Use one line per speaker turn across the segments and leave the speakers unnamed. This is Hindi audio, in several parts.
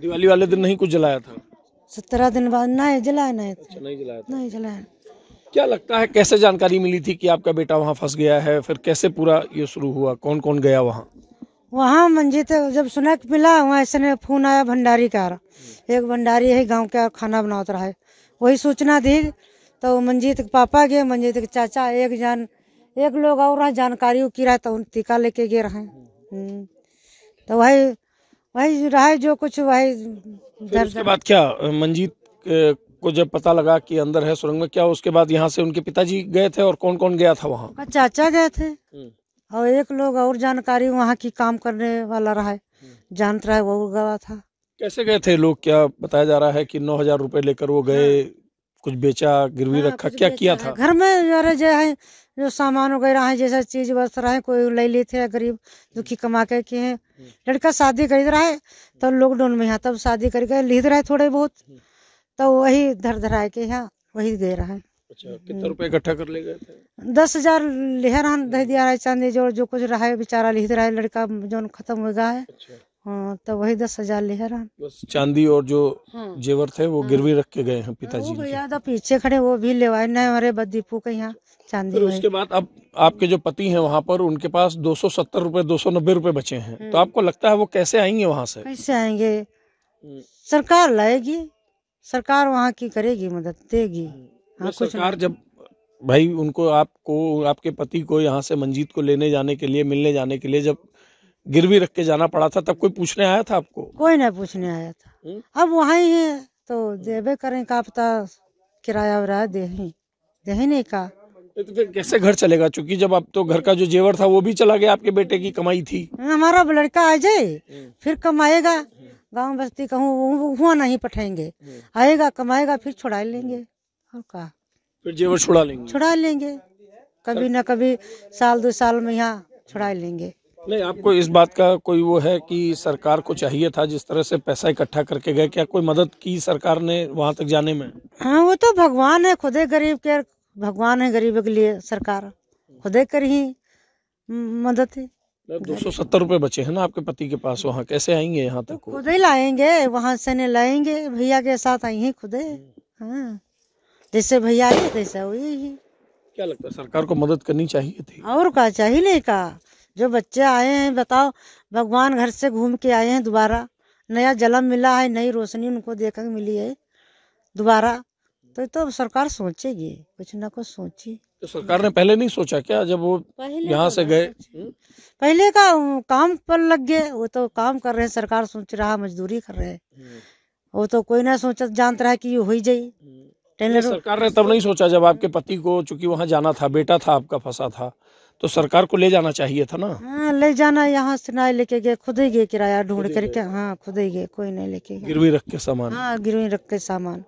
दिवाली वाले दिन नहीं कुछ जलाया था
सत्रह दिन बाद नहीं जलाया नहीं अच्छा, नहीं जलाया था। नहीं जलाया
क्या लगता है कैसे जानकारी मिली थी कि आपका बेटा वहाँ फंस गया है फिर कैसे पूरा ये शुरू हुआ कौन कौन गया वहाँ
वहाँ मंजीत जब सुना मिला वहाँ ऐसे फोन आया भंडारी का एक भंडारी है गांव का खाना बनाता रहा है वही सूचना दी तो मंजीत के पापा गए मंजीत के चाचा एक जान एक लोग और जानकारी किराए तो टीका लेके गए रहे हम्म। तो वही वही रहा जो कुछ वही फिर उसके बाद
क्या मंजीत को जब पता लगा कि अंदर है सुरंग में क्या उसके बाद यहाँ से उनके पिताजी गए थे और कौन कौन गया था वहाँ
चाचा गए थे हम्म। और एक लोग और जानकारी वहाँ की काम करने वाला रहा है हम्म। जानता है वो गवा था
कैसे गए थे लोग क्या बताया जा रहा है कि नौ हजार रूपए लेकर वो गए हाँ। कुछ बेचा गिरवी हाँ, रखा क्या किया था घर
में जो है जो सामान वगैरह है जैसा चीज वस्त्र है कोई ले लेते हैं गरीब दुखी कमा के के हैं लड़का शादी खरीद रहा है तो लॉकडाउन में यहाँ तब शादी करके लीद रहा है थोड़े बहुत तो वही धर धरा के यहाँ वही दे रहा है
अच्छा कितने रुपए इकट्ठा कर ले गए
दस हजार लेहरान दे दिया रहा है चांदी जोड़ जो कुछ रहा है बेचारा लिख रहा है लड़का जो खत्म हो गया है अच्छा। हाँ, तो वही दस हजार ले रहा
चांदी और जो हाँ, जेवर थे वो हाँ, गिरवी रख के गए हैं पिताजी हाँ,
ज्यादा तो पीछे खड़े वो भी लेवाए न हमारे दीपू के यहाँ चांदी फिर उसके
बाद अब आपके जो पति हैं वहाँ पर उनके पास दो सौ सत्तर रूपए दो सौ नब्बे रूपए बचे हैं तो हम्म। आपको लगता है वो कैसे आएंगे वहाँ से
कैसे आएंगे हम्म। सरकार लाएगी सरकार वहाँ की करेगी मदद देगी हम्म। हाँ, सरकार
जब भाई उनको आपको आपके पति को यहाँ से मंजीत को लेने जाने के लिए मिलने जाने के लिए जब गिरवी रख के जाना पड़ा था तब कोई पूछने आया था आपको
कोई नहीं पूछने आया था अब वहाँ ही है तो देवे करें का पता किराया वराया दे ही नहीं का
तो फिर कैसे घर चलेगा चूंकि जब आप तो घर का जो जेवर था वो भी चला गया आपके बेटे की कमाई थी
हमारा लड़का आ जाए फिर कमाएगा गांव बस्ती कहूँ हुआ नहीं पठाएंगे आएगा कमाएगा फिर छुड़ा लेंगे और कहा
फिर जेवर छुड़ा लेंगे छुड़ा
लेंगे कभी ना कभी साल दो साल में यहाँ छुड़ा लेंगे नहीं
आपको इस बात का कोई वो है कि सरकार को चाहिए था जिस तरह से पैसा इकट्ठा करके गए क्या कोई मदद की सरकार ने वहाँ तक जाने में
हाँ वो तो भगवान है खुदे गरीब के भगवान है गरीब के लिए सरकार खुदे कर ही मदद है
मतलब दो सौ सत्तर रूपए बचे हैं ना आपके पति के पास वहाँ कैसे आएंगे यहाँ तक खुद
ही लाएंगे वहाँ से नहीं लाएंगे भैया के साथ आई है खुदे हाँ, जैसे भैया आए वही
क्या लगता है सरकार को मदद करनी चाहिए
थी और का चाहिए नहीं का जो बच्चे आए हैं बताओ भगवान घर से घूम के आए हैं दोबारा नया जलम मिला है नई रोशनी उनको देखने को मिली है दोबारा तो तो सरकार सोचेगी कुछ ना कुछ सोची
तो सरकार ने पहले नहीं सोचा क्या जब वो यहाँ तो से गए
पहले का काम पर लग गए वो तो काम कर रहे हैं सरकार सोच रहा मजदूरी कर रहे वो तो कोई ना सोचा जानता रहा कि ये हो जाये टेलर सरकार
ने तब नहीं सोचा जब आपके पति को चूंकि वहाँ जाना था बेटा था आपका फंसा था तो सरकार को ले जाना चाहिए था ना
हाँ ले जाना यहाँ से ना लेके गए खुद ही गए किराया ढूंढ करके हाँ खुद ही गए कोई नहीं लेके गए गिरवी
रख के सामान हाँ
गिरवी रख के सामान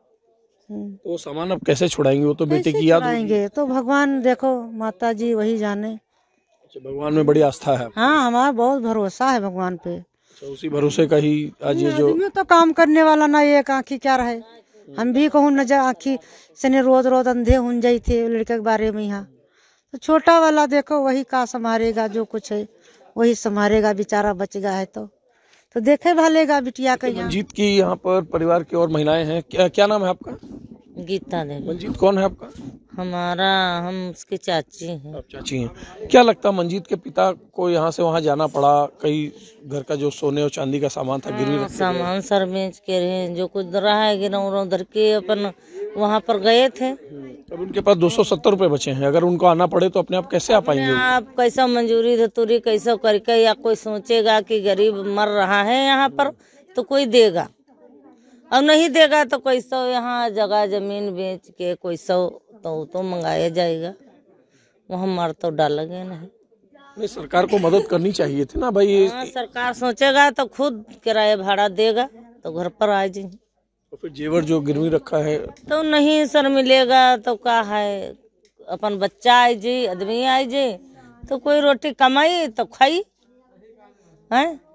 हम्म।
तो सामान अब कैसे छुड़ाएंगे वो तो बेटे की याद आएंगे
तो भगवान देखो माता जी वही जाने अच्छा,
भगवान में बड़ी आस्था है
हाँ हमारा बहुत भरोसा है भगवान पे अच्छा,
उसी भरोसे का ही आज ये जो
तो काम करने वाला ना एक आँखी क्या रहे हम भी कहूँ नजर आँखी से रोज रोज अंधे हो जाये थे लड़के के बारे में यहाँ तो छोटा वाला देखो वही का संभारेगा जो कुछ है वही संभारेगा बेचारा गया है तो तो देखे भालेगा बिटिया का मंजीत
की यहाँ पर परिवार की और महिलाएं हैं क्या, क्या नाम है आपका गीता देवी मंजीत कौन है आपका
हमारा हम उसके चाची हैं आप चाची
हैं क्या लगता है मंजीत के पिता को यहाँ से वहाँ जाना पड़ा कई घर का जो सोने और चांदी का सामान था गिरवी हाँ, सामान
सर बेच के रहे जो कुछ रहा है गिरा उधर के अपन वहाँ पर गए थे अब उनके पास
दो सौ सत्तर रूपए बचे हैं अगर उनको आना पड़े तो अपने आप कैसे आ पाएंगे
आप कैसा मंजूरी धतूरी कैसा करके या कोई सोचेगा कि गरीब मर रहा है यहाँ पर तो कोई देगा और नहीं देगा तो कोई सौ यहाँ जगह जमीन बेच के कोई सौ तो तो मंगाया जाएगा वहाँ मर तो डालेंगे नहीं
नहीं सरकार को मदद करनी चाहिए थी ना भाई हाँ,
सरकार सोचेगा तो खुद किराया भाड़ा देगा तो घर पर आ जाएंगे
और तो फिर जेवर जो गिरवी रखा है
तो नहीं सर मिलेगा तो का है अपन बच्चा आई जे आदमी आई जे तो कोई रोटी कमाई तो खाई है